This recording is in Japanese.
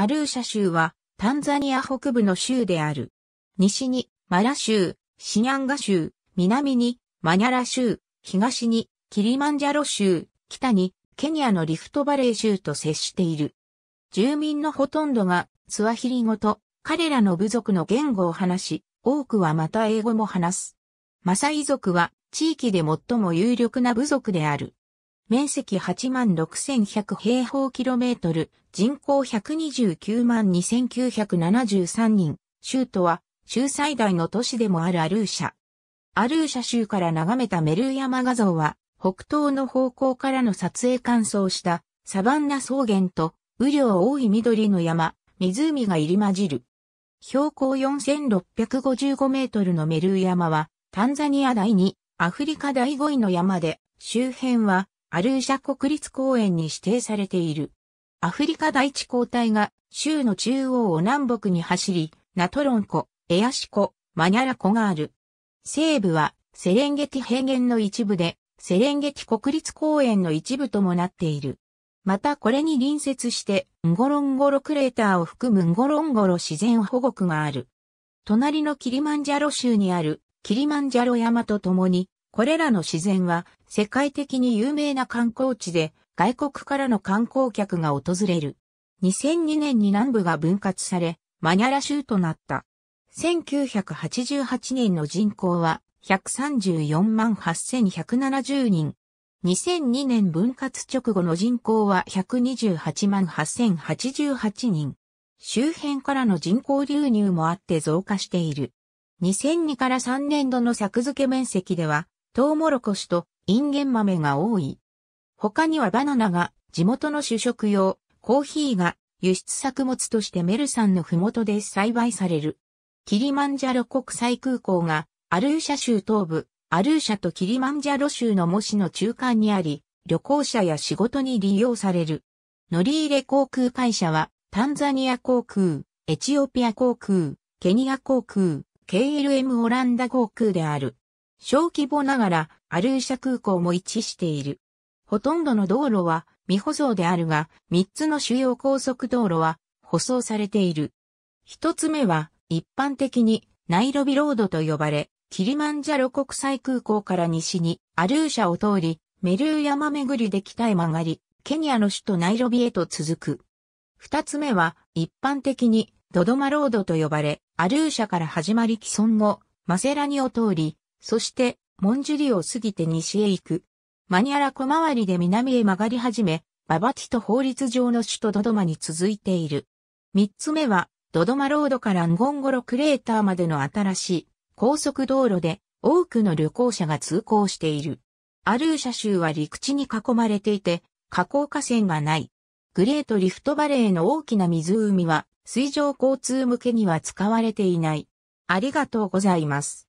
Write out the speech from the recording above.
アルーシャ州はタンザニア北部の州である。西にマラ州、シニャンガ州、南にマニャラ州、東にキリマンジャロ州、北にケニアのリフトバレー州と接している。住民のほとんどがスワヒリ語と彼らの部族の言語を話し、多くはまた英語も話す。マサイ族は地域で最も有力な部族である。面積8万6100平方キロメートル、人口129万2973人、州都は州最大の都市でもあるアルーシャ。アルーシャ州から眺めたメルー山画像は、北東の方向からの撮影乾燥したサバンナ草原と雨量多い緑の山、湖が入り混じる。標高4655メートルのメルー山は、タンザニア第2、アフリカ第5位の山で、周辺はアルーシャ国立公園に指定されている。アフリカ第一交代が州の中央を南北に走り、ナトロン湖、エアシ湖、マニャラ湖がある。西部はセレンゲティ平原の一部で、セレンゲティ国立公園の一部ともなっている。またこれに隣接して、ンゴロンゴロクレーターを含むンゴロンゴロ自然保護区がある。隣のキリマンジャロ州にあるキリマンジャロ山と共にこれらの自然は世界的に有名な観光地で外国からの観光客が訪れる。2002年に南部が分割され、マニャラ州となった。1988年の人口は134万8170人。2002年分割直後の人口は128万8088人。周辺からの人口流入もあって増加している。2002から3年度の作付面積ではトウモロコシとインゲン豆が多い。他にはバナナが地元の主食用、コーヒーが輸出作物としてメルサンの麓で栽培される。キリマンジャロ国際空港がアルーシャ州東部、アルーシャとキリマンジャロ州の模試の中間にあり、旅行者や仕事に利用される。乗り入れ航空会社は、タンザニア航空、エチオピア航空、ケニア航空、KLM オランダ航空である。小規模ながらアルーシャ空港も一致している。ほとんどの道路は未舗装であるが、三つの主要高速道路は舗装されている。一つ目は一般的にナイロビロードと呼ばれ、キリマンジャロ国際空港から西にアルーシャを通り、メルー山巡りで北へ曲がり、ケニアの首都ナイロビへと続く。二つ目は一般的にドドマロードと呼ばれ、アルーシャから始まり既存後、マセラニを通り、そして、モンジュリを過ぎて西へ行く。マニャラ小回りで南へ曲がり始め、ババティと法律上の首都ドドマに続いている。三つ目は、ドドマロードからンゴンゴロクレーターまでの新しい高速道路で多くの旅行者が通行している。アルーシャ州は陸地に囲まれていて、河口河川がない。グレートリフトバレーの大きな湖は水上交通向けには使われていない。ありがとうございます。